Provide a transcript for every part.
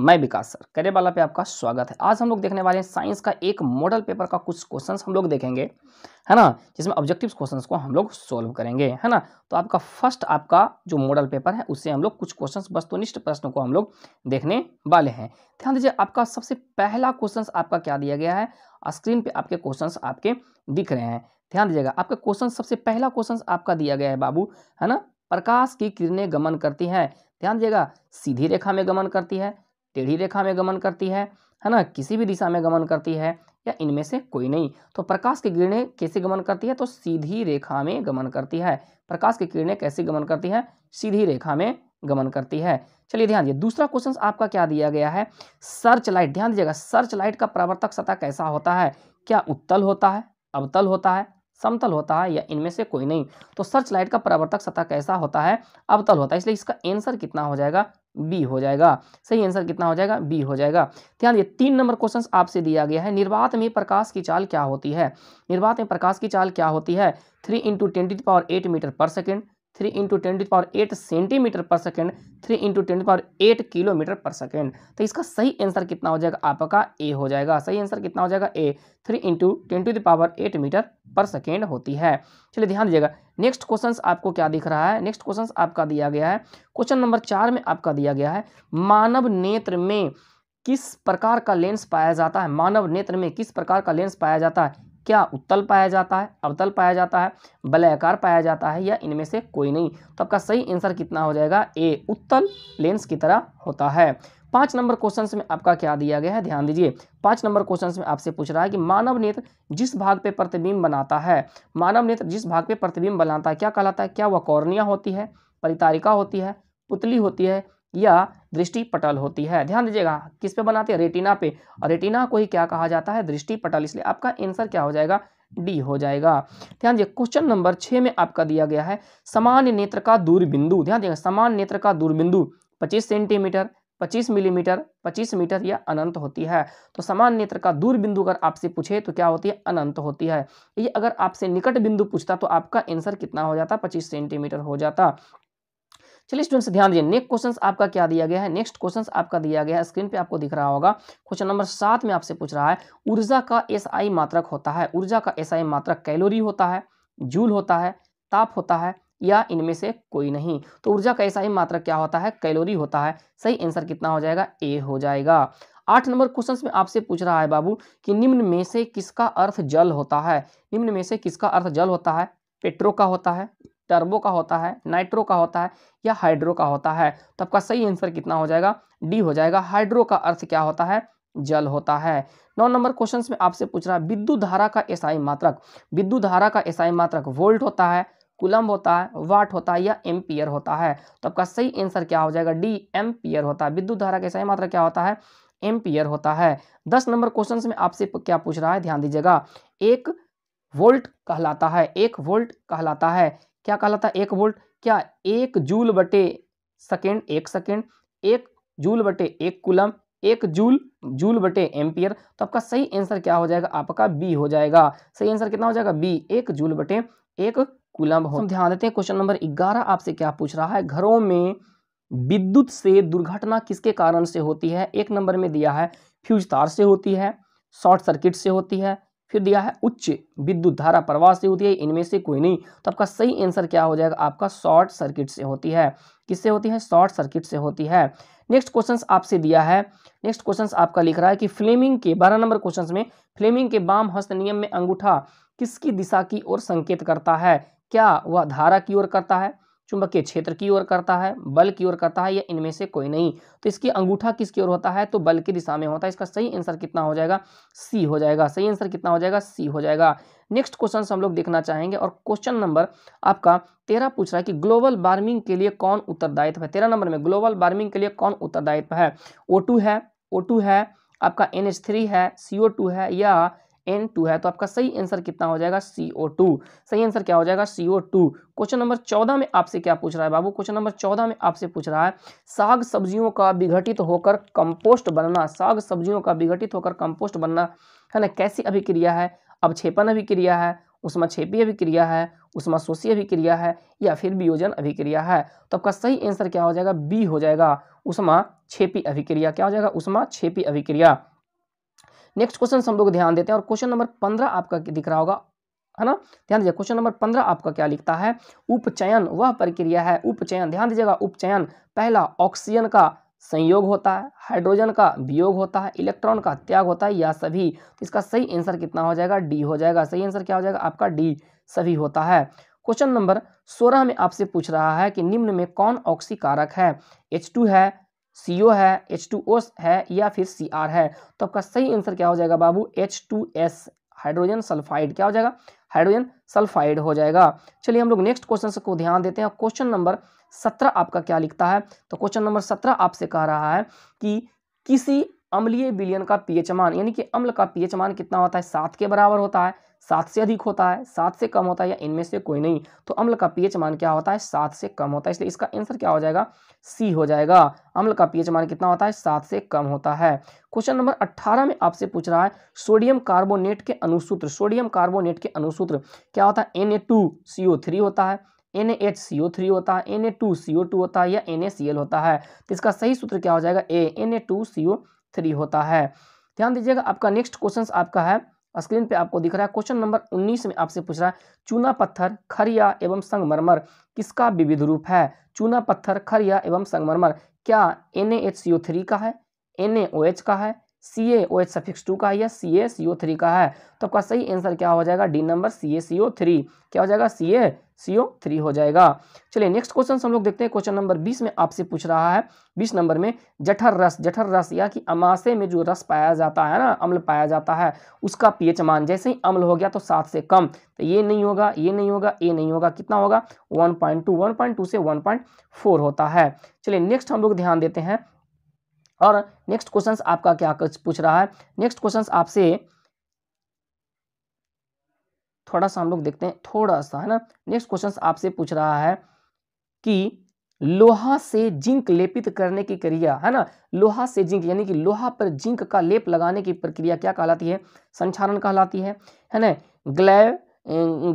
मैं विकास sir career वाला पे आपका स्वागत है आज हम लोग देखने वाले हैं साइंस का एक मॉडल पेपर का कुछ क्वेश्चंस हम लोग देखेंगे है ना जिसमें ऑब्जेक्टिव क्वेश्चंस को हम लोग सॉल्व करेंगे है ना तो आपका फर्स्ट आपका जो मॉडल पेपर है उससे हम लोग कुछ क्वेश्चंस वस्तुनिष्ठ प्रश्नों को हम लोग देखने वाले हैं ध्यान दीजिए आपका सबसे पहला क्वेश्चन आपका क्या दिया गया है स्क्रीन पर आपके क्वेश्चन आपके दिख रहे हैं ध्यान दीजिएगा आपका क्वेश्चन सबसे पहला क्वेश्चन आपका दिया गया है बाबू है ना प्रकाश की किरणें गमन करती हैं ध्यान दीजिएगा सीधी रेखा में गमन करती है टेढ़ी रेखा में गमन करती है है ना किसी भी दिशा में गमन करती है या इनमें से कोई नहीं तो प्रकाश की किरणें कैसे गमन करती है तो सीधी रेखा में गमन करती है प्रकाश की किरणें कैसे गमन करती है सीधी रेखा में गमन करती है चलिए ध्यान दीजिए दूसरा क्वेश्चन आपका क्या दिया गया है सर्च लाइट ध्यान दीजिएगा सर्च लाइट का प्रवर्तक सतह कैसा होता है क्या उत्तल होता है अवतल होता है समतल होता है या इनमें से कोई नहीं तो सर्च लाइट का प्रवर्तक सतह कैसा होता है अवतल होता है इसलिए इसका आंसर कितना हो जाएगा बी हो जाएगा सही आंसर कितना हो जाएगा बी हो जाएगा ध्यान दिए तीन नंबर क्वेश्चन आपसे दिया गया है निर्वात में प्रकाश की चाल क्या होती है निर्वात में प्रकाश की चाल क्या होती है three into twenty power eight metre per second three into ten two power eight centimetre per second three into ten two power eight kilometre per second तो इसका सही आंसर कितना हो जाएगा आपका ए हो जाएगा सही आंसर कितना हो जाएगा A three into ten two the power eight metre per second होती है चलिए ध्यान दीजिएगा नेक्स्ट क्वेश्चन आपको क्या दिख रहा है नेक्स्ट क्वेश्चन आपका दिया गया है क्वेश्चन नंबर चार में आपका दिया गया है मानव नेत्र में किस प्रकार का लेंस पाया जाता है मानव नेत्र में किस प्रकार का लेंस पाया जाता है क्या उत्तल पाया जाता है अवतल पाया जाता है बलयाकार पाया जाता है या इनमें से कोई नहीं तो आपका सही आंसर कितना हो जाएगा ए उत्तल लेंस की तरह होता है पाँच नंबर क्वेश्चन में आपका क्या दिया गया है ध्यान दीजिए पाँच नंबर क्वेश्चन में आपसे पूछ रहा है कि मानव नेत्र जिस भाग पे प्रतिबिंब बनाता है मानव नेत्र जिस भाग पे प्रतिबिंब बनाता है क्या कहलाता है क्या वह कौर्निया होती है परितारिका होती है पुतली होती है या दृष्टि पटल होती है ध्यान दीजिएगा किस पे बनाते हैं रेटिना पे और रेटिना को ही क्या कहा जाता है दृष्टि पटल इसलिए आपका आंसर क्या हो जाएगा डी हो जाएगा ध्यान दीजिए क्वेश्चन नंबर छः में आपका दिया गया है सामान्य नेत्र का बिंदु ध्यान दिएगा सामान्य नेत्र का दूरबिंदु पच्चीस सेंटीमीटर पच्चीस मिलीमीटर पच्चीस मीटर या अनंत होती है तो समान नेत्र का दूर बिंदु अगर आपसे पूछे तो क्या होती है अनंत होती है ये अगर आपसे निकट बिंदु पूछता तो आपका आंसर कितना हो जाता पच्चीस सेंटीमीटर हो जाता चलिए स्टूडेंट्स ध्यान दीजिए नेक्स्ट क्वेश्चन आपका क्या दिया गया है नेक्स्ट क्वेश्चन आपका दिया गया है स्क्रीन पे आपको दिख रहा होगा क्वेश्चन नंबर सात में आपसे पूछ रहा है ऊर्जा का एसआई मात्रक होता है ऊर्जा का एसआई मात्रक कैलोरी होता है जूल होता है ताप होता है या इनमें से कोई नहीं तो ऊर्जा का एसआई मात्रक क्या होता है कैलोरी होता है सही आंसर कितना हो जाएगा ए हो जाएगा आठ नंबर क्वेश्चन में आपसे पूछ रहा है बाबू कि निम्न में से किसका अर्थ जल होता है निम्न में से किसका अर्थ जल होता है पेट्रो का होता है टर्बो का होता है नाइट्रो का होता है या हाइड्रो का होता है तो आपका सही आंसर कितना हो जाएगा डी हो जाएगा हाइड्रो का अर्थ क्या होता है जल होता है नौ नंबर क्वेश्चन में आपसे पूछ रहा है विद्युत धारा का एसआई मात्रक विद्युत धारा का एसआई मात्रक वोल्ट होता है कुलम होता है वाट होता है या एम्पियर होता है तो आपका सही आंसर क्या हो जाएगा डी एम्पियर होता है विद्युत धारा का एसआई मात्रक क्या होता है एम्पियर होता है दस नंबर क्वेश्चन में आपसे क्या पूछ रहा है ध्यान दीजिएगा एक वोल्ट कहलाता है एक वोल्ट कहलाता है क्या कहा था एक वोल्ट क्या एक जूल बटे सेकेंड एक सेकेंड एक जूल बटे एक कुलम एक जूल जूल बटे एम्पियर तो आपका सही आंसर क्या हो जाएगा आपका बी हो जाएगा सही आंसर कितना हो जाएगा बी एक जूल बटे एक कुलम हो ध्यान देते हैं क्वेश्चन नंबर ग्यारह आपसे क्या पूछ रहा है घरों में विद्युत से दुर्घटना किसके कारण से होती है एक नंबर में दिया है फ्यूज तार से होती है शॉर्ट सर्किट से होती है फिर दिया है उच्च विद्युत धारा प्रवाह से होती है इनमें से कोई नहीं तो आपका सही आंसर क्या हो जाएगा आपका शॉर्ट सर्किट से होती है किससे होती है शॉर्ट सर्किट से होती है नेक्स्ट क्वेश्चन आपसे दिया है नेक्स्ट क्वेश्चन आपका लिख रहा है कि फ्लेमिंग के बारह नंबर क्वेश्चन में फ्लेमिंग के बाम हस्त नियम में अंगूठा किसकी दिशा की ओर संकेत करता है क्या वह धारा की ओर करता है चुंबकीय क्षेत्र की ओर करता है बल की ओर करता है या इनमें से कोई नहीं तो इसकी अंगूठा किसकी ओर होता है तो बल की दिशा में होता है इसका सही आंसर कितना हो जाएगा सी हो जाएगा सही आंसर कितना हो जाएगा सी हो जाएगा नेक्स्ट क्वेश्चन हम लोग देखना चाहेंगे और क्वेश्चन नंबर आपका तेरह पूछ रहा है कि ग्लोबल वार्मिंग के लिए कौन उत्तरदायित्व है तेरह नंबर में ग्लोबल वार्मिंग के लिए कौन उत्तरदायित्व है ओ है ओ है आपका एन है सी है या एन टू है तो आपका सही आंसर कितना हो जाएगा सी ओ टू सही आंसर क्या हो जाएगा C O two question number चौदह में आपसे क्या पूछ रहा है बाबू क्वेश्चन नंबर चौदह में आपसे पूछ रहा है साग सब्जियों का विघटित होकर कंपोस्ट बनना साग सब्जियों का विघटित होकर कंपोस्ट बनना है ना कैसी अभिक्रिया है अवक्षेपण अभिक्रिया है उसमें छेपी अभिक्रिया है उसमें शोषी अभिक्रिया है या फिर वियोजन अभिक्रिया है तो आपका सही आंसर क्या हो जाएगा बी हो जाएगा उसमें छेपी अभिक्रिया क्या हो जाएगा उसमें छेपी अभिक्रिया नेक्स्ट क्वेश्चन हम लोग ध्यान देते हैं और क्वेश्चन नंबर पंद्रह आपका दिख रहा होगा है ना ध्यान दीजिए क्वेश्चन नंबर पंद्रह आपका क्या लिखता है उपचयन वह प्रक्रिया है उपचयन ध्यान दीजिएगा उपचयन पहला ऑक्सीजन का संयोग होता है हाइड्रोजन का वियोग होता है इलेक्ट्रॉन का त्याग होता है या सभी तो इसका सही आंसर कितना हो जाएगा डी हो जाएगा सही आंसर क्या हो जाएगा आपका डी सभी होता है क्वेश्चन नंबर सोलह में आपसे पूछ रहा है कि निम्न में कौन ऑक्सीकारक है एच टू है सी ओ है एच टू ओ है या फिर सी आर है तो आपका सही आंसर क्या हो जाएगा बाबू H two S hydrogen sulphide क्या हो जाएगा हाइड्रोजन सल्फाइड हो जाएगा चलिए हम लोग नेक्स्ट क्वेश्चन को ध्यान देते हैं क्वेश्चन नंबर सत्रह आपका क्या लिखता है तो क्वेश्चन नंबर सत्रह आपसे कह रहा है कि किसी अम्लीय विलियन का पीएच मान यानी कि अम्ल का पीएच मान कितना होता है सात के बराबर होता है सात से अधिक होता है सात से कम होता है या इनमें से कोई नहीं तो अम्ल का पीएच मान क्या होता है सात से कम होता है इसलिए इसका आंसर क्या हो जाएगा सी हो जाएगा अम्ल का पीएच मान कितना होता है सात से कम होता है क्वेश्चन नंबर अट्ठारह में आपसे पूछ रहा है सोडियम कार्बोनेट के अनुसूत्र सोडियम कार्बोनेट के अनुसूत्र क्या होता है N A two C O three होता है N H C O three होता है N A two C O two होता है या एन ए सी एल होता है तो इसका सही सूत्र क्या हो जाएगा A N A two C O three होता है ध्यान दीजिएगा आपका नेक्स्ट क्वेश्चन आपका है स्क्रीन पे आपको दिख रहा है क्वेश्चन नंबर 19 में आपसे पूछ रहा है चूना पत्थर खरिया एवं संगमरमर किसका विविध रूप है चूना पत्थर खरिया एवं संगमरमर क्या एन का है एन का है C A O H suffix two का है या सी ए सी ओ थ्री का है तो आपका सही आंसर क्या हो जाएगा D number C A C O three क्या हो जाएगा सी ए सीओ थ्री हो जाएगा चलिए नेक्स्ट क्वेश्चन हम लोग देखते हैं क्वेश्चन नंबर बीस में आपसे पूछ रहा है बीस नंबर में जठर रस जठर रस या कि अमाशे में जो रस पाया जाता है ना अम्ल पाया जाता है उसका पीएच मान जैसे ही अम्ल हो गया तो सात से कम तो ये नहीं होगा ये नहीं होगा ये नहीं होगा कितना होगा one point two one point two से वन पॉइंट फोर होता है चलिए नेक्स्ट हम लोग ध्यान देते हैं और नेक्स्ट क्वेश्चन आपका क्या पूछ रहा है नेक्स्ट क्वेश्चन आपसे थोड़ा सा हम लोग देखते हैं थोड़ा सा है ना नेक्स्ट क्वेश्चन आपसे पूछ रहा है कि लोहा से जिंक लेपित करने की क्रिया है ना लोहा से जिंक यानी कि लोहा पर जिंक का लेप लगाने की प्रक्रिया क्या कहलाती है संचारण कहलाती है है ना ग्लैव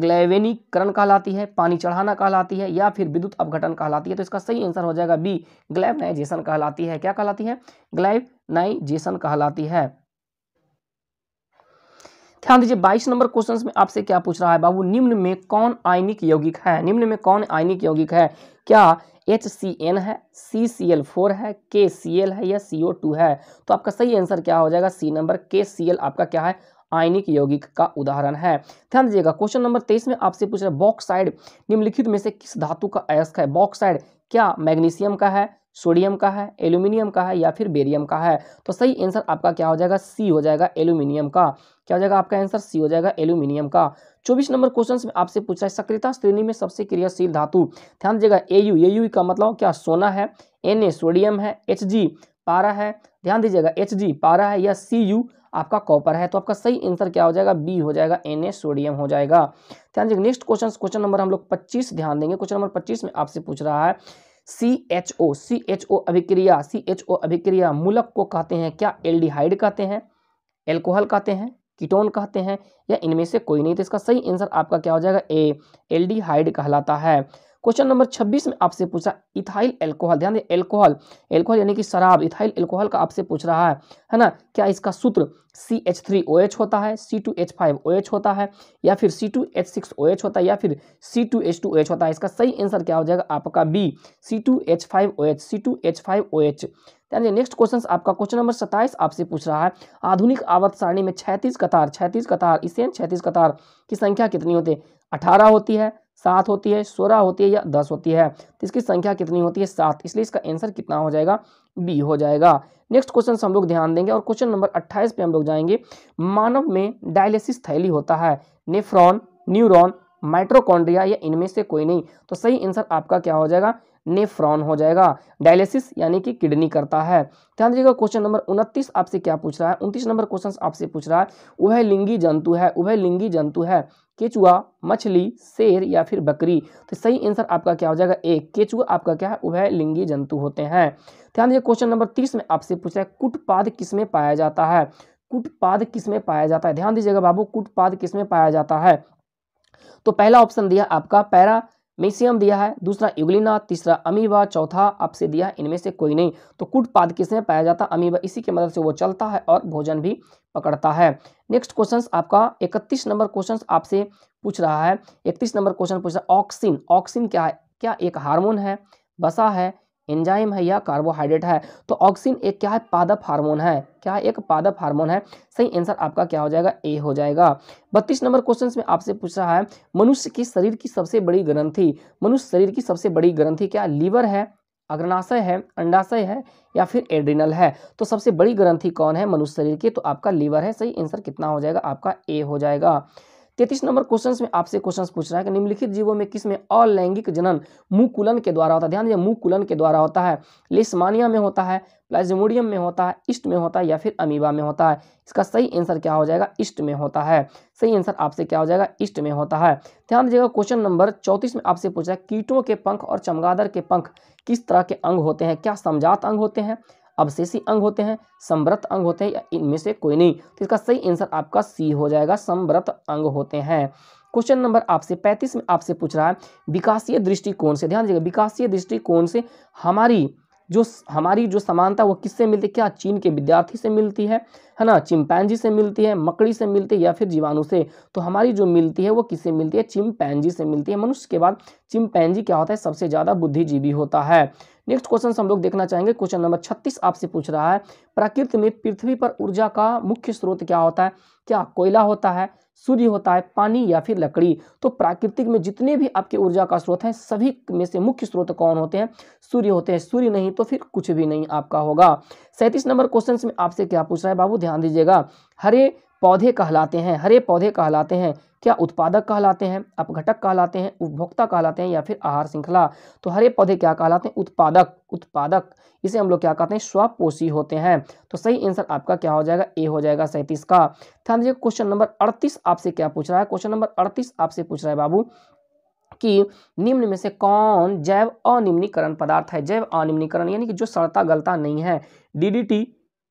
ग्लैवेनीकरण कहलाती है पानी चढ़ाना कहलाती है या फिर विद्युत अपघटन कहलाती है तो इसका सही आंसर हो जाएगा बी ग्लैवनाइजेशन कहलाती है क्या कहलाती है ग्लैवनाइजेशन कहलाती है ध्यान दीजिए 22 नंबर क्वेश्चन में आपसे क्या पूछ रहा है बाबू निम्न में कौन आयनिक यौगिक है निम्न में कौन आयनिक यौगिक है क्या एच सी एन है सी सी एल फोर है के सी एल है या सी ओ टू है तो आपका सही आंसर क्या हो जाएगा सी नंबर के सी एल आपका क्या है आयनिक यौगिक का उदाहरण है ध्यान दीजिएगा क्वेश्चन नंबर तेईस में आपसे पूछ रहे बॉक्साइड निम्नलिखित में से किस धातु का अयस्क है बॉक्साइड क्या मैग्नीशियम का है सोडियम का है एल्यूमिनियम का है या फिर बेरियम का है तो सही आंसर आपका क्या हो जाएगा सी हो जाएगा एल्यूमिनियम का क्या हो जाएगा आपका आंसर सी हो जाएगा एल्यूमिनियम का चौबीस नंबर क्वेश्चन में आपसे पूछा है सक्रियता श्रेणी में सबसे क्रियाशील धातु ध्यान दीजिएगा ए यू ए यू का मतलब क्या सोना है एन ए सोडियम है एच जी पारा है ध्यान दीजिएगा एच जी पारा है या सी यू आपका कॉपर है तो आपका सही आंसर क्या हो जाएगा बी हो जाएगा एन ए सोडियम हो जाएगा ध्यान दीजिएगा नेक्स्ट क्वेश्चन क्वेश्चन नंबर हम लोग पच्चीस ध्यान देंगे क्वेश्चन नंबर पच्चीस में आपसे पूछ रहा है C H O C H O अभिक्रिया सी एच ओ अभिक्रिया मूलक को कहते हैं क्या एल्डिहाइड कहते हैं एल्कोहल कहते हैं कीटोन कहते हैं या इनमें से कोई नहीं तो इसका सही आंसर आपका क्या हो जाएगा ए एल्डिहाइड कहलाता है क्वेश्चन नंबर 26 में आपसे पूछा इथाइल एल्कोहल ध्यान दें एल्कोहल एल्कोहल यानी कि शराब इथाइल एल्कोहल का आपसे पूछ रहा है है ना क्या इसका सूत्र C H three O H होता है C two H five O H होता है या फिर C two H six O H होता है या फिर C two H two O H होता है इसका सही आंसर क्या हो जाएगा आपका B C two H five O H C two H five O H यानी नेक्स्ट क्वेश्चन आपका क्वेश्चन नंबर सत्ताईस आपसे पूछ रहा है आधुनिक आवत सारणी में छैतीस कतार छैतीस कतार इसे छैतीस कतार की संख्या कितनी होती है अठारह होती है सात होती है सोलह होती है या दस होती है तो इसकी संख्या कितनी होती है सात इसलिए इसका आंसर कितना हो जाएगा बी हो जाएगा नेक्स्ट क्वेश्चन हम लोग ध्यान देंगे और क्वेश्चन नंबर अट्ठाईस पे हम लोग जाएंगे मानव में डायलिसिस थैली होता है नेफ्रॉन न्यूरोन माइट्रोकॉन्ड्रिया या इनमें से कोई नहीं तो सही आंसर आपका क्या हो जाएगा नेफ्रॉन हो जाएगा डायलिसिस यानी कि किडनी करता है ध्यान दीजिएगा क्वेश्चन नंबर उनतीस आपसे क्या पूछ रहा है उनतीस नंबर क्वेश्चन आपसे पूछ रहा है वह लिंगी जंतु है वह लिंगी जंतु है केचुआ मछली शेर या फिर बकरी तो सही आंसर आपका क्या हो जाएगा एक केचुआ आपका क्या है उभय लिंगी जंतु होते हैं ध्यान दीजिए क्वेश्चन नंबर तीस में आपसे पूछा है कुटपाद किस में पाया जाता है कुटपाद किस में पाया जाता है ध्यान दीजिएगा बाबू कुटपाद किस में पाया जाता है तो पहला ऑप्शन दिया आपका पैरा मेसियम दिया है दूसरा युगलिना तीसरा अमीबा चौथा आपसे दिया है इनमें से कोई नहीं तो कुट पाद किस में पाया जाता है अमीबा इसी की मदद से वो चलता है और भोजन भी पकड़ता है नेक्स्ट क्वेश्चन आपका इकतीस नंबर क्वेश्चन आपसे पूछ रहा है इकतीस नंबर क्वेश्चन पूछ रहा है ऑक्सिन ऑक्सिन क्या है क्या एक हार्मोन है बसा है एंजाइम है या कार्बोहाइड्रेट है तो ऑक्सीन एक क्या है पादप हार्मोन है क्या है एक पादप हार्मोन है सही आंसर आपका क्या हो जाएगा ए हो जाएगा बत्तीस नंबर क्वेश्चन में आपसे पूछ रहा है मनुष्य के शरीर की सबसे बड़ी ग्रंथि मनुष्य शरीर की सबसे बड़ी ग्रंथि क्या लीवर है अग्रनाशय है अंडाशय है या फिर एड्रिनल है तो सबसे बड़ी ग्रंथि कौन है मनुष्य शरीर की तो आपका लीवर है सही आंसर कितना हो जाएगा आपका ए हो जाएगा तैतीस नंबर क्वेश्चन में आपसे क्वेश्चन पूछ रहा है कि निम्नलिखित जीवों में किस में अलैंगिक जनन मुकुलन के द्वारा होता है ध्यान दीजिए मुकुलन के द्वारा होता है लिस्मानिया में होता है प्लाजमोडियम में होता है इष्ट में होता है या फिर अमीबा में होता है इसका सही आंसर क्या हो जाएगा इष्ट में होता है सही आंसर आपसे क्या हो जाएगा इष्ट में होता है ध्यान दीजिएगा क्वेश्चन नंबर चौतीस में आपसे पूछा है कीटों के पंख और चमगादड़ के पंख किस तरह के अंग होते हैं क्या समझात अंग होते हैं अवशेषी अंग होते हैं समृत अंग होते हैं या इनमें से कोई नहीं तो इसका सही आंसर आपका सी हो जाएगा समृत अंग होते हैं क्वेश्चन नंबर आपसे पैंतीस में आपसे पूछ रहा है विकासीय दृष्टिकोण से ध्यान दीजिएगा विकासीय दृष्टिकोण से हमारी जो हमारी जो समानता वो किससे मिलती है क्या चीन के विद्यार्थी से मिलती है है ना चिमपैनजी से मिलती है मकड़ी से मिलती है या फिर जीवाणु से तो हमारी जो मिलती है वो किससे मिलती है चिमपैनजी से मिलती है मनुष्य के बाद चिमपैनजी क्या होता है सबसे ज़्यादा बुद्धिजीवी होता है नेक्स्ट क्वेश्चन हम लोग देखना चाहेंगे क्वेश्चन नंबर छत्तीस आपसे पूछ रहा है प्रकृति में पृथ्वी पर ऊर्जा का मुख्य स्रोत क्या होता है क्या कोयला होता है सूर्य होता है पानी या फिर लकड़ी तो प्राकृतिक में जितने भी आपके ऊर्जा का स्रोत हैं सभी में से मुख्य स्रोत कौन होते हैं सूर्य होते हैं सूर्य नहीं तो फिर कुछ भी नहीं आपका होगा सैंतीस नंबर क्वेश्चन में आपसे क्या पूछ रहा है बाबू ध्यान ध्यान दीजिएगा हरे पौधे कहलाते हैं हरे पौधे कहलाते हैं क्या उत्पादक कहलाते हैं अपघटक कहलाते हैं उपभोक्ता कहलाते हैं या फिर आहार श्रृंखला तो हरे पौधे क्या कहलाते हैं उत्पादक उत्पादक इसे हम लोग क्या कहते हैं स्वपोषी होते हैं तो सही आंसर आपका क्या हो जाएगा ए हो जाएगा सैंतीस का ध्यान दीजिए क्वेश्चन नंबर अड़तीस आपसे क्या पूछ रहा है क्वेश्चन नंबर अड़तीस आपसे पूछ रहा है बाबू कि निम्न में से कौन जैव अनिम्नीकरण पदार्थ है जैव अनिम्नीकरण यानी कि जो सड़ता गलता नहीं है डीडीटी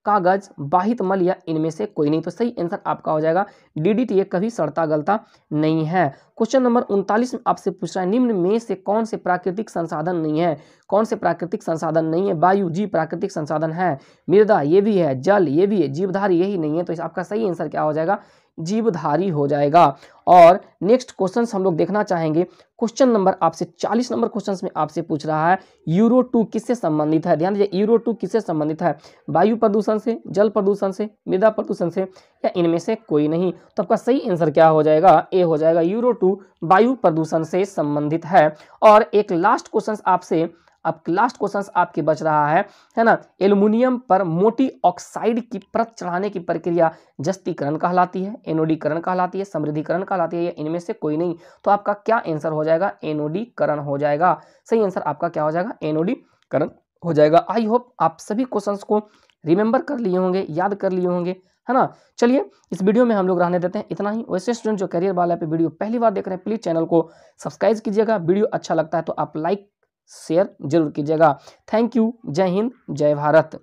कागज बाहित मल या इनमें से कोई नहीं तो सही आंसर आपका हो जाएगा डीडीटीए कभी सड़ता गलता नहीं है क्वेश्चन नंबर उनतालीस में आपसे पूछ रहा है निम्न में से कौन से प्राकृतिक संसाधन नहीं है कौन से प्राकृतिक संसाधन नहीं है वायु जी प्राकृतिक संसाधन है मृदा ये भी है जल ये भी है जीवधार यही नहीं है तो इस आपका सही आंसर क्या हो जाएगा जीवधारी हो जाएगा और नेक्स्ट क्वेश्चन हम लोग देखना चाहेंगे क्वेश्चन नंबर आपसे 40 नंबर क्वेश्चन में आपसे पूछ रहा है यूरो टू किससे संबंधित है ध्यान दीजिए यूरो टू किससे संबंधित है वायु प्रदूषण से जल प्रदूषण से मृदा प्रदूषण से या इनमें से कोई नहीं तो आपका सही आंसर क्या हो जाएगा ए हो जाएगा यूरो टू वायु प्रदूषण से संबंधित है और एक लास्ट क्वेश्चन आपसे अब लास्ट क्वेश्चन आपके बच रहा है है ना एल्यूमिनियम पर मोटी ऑक्साइड की परत चढ़ाने की प्रक्रिया जस्तीकरण कहलाती है एनोडीकरण कहलाती है समृद्धिकरण कहलाती है या इनमें से कोई नहीं तो आपका क्या आंसर हो जाएगा एनोडीकरण हो जाएगा सही आंसर आपका क्या हो जाएगा एनोडीकरण हो जाएगा आई होप आप सभी क्वेश्चन को रिमेंबर कर लिए होंगे याद कर लिए होंगे है ना चलिए इस वीडियो में हम लोग रहने देते हैं इतना ही वैसे स्टूडेंट जो करियर वाला पे वीडियो पहली बार देख रहे हैं प्लीज़ चैनल को सब्सक्राइब कीजिएगा वीडियो अच्छा लगता है तो आप लाइक शेयर जरूर कीजिएगा थैंक यू जय हिंद जय भारत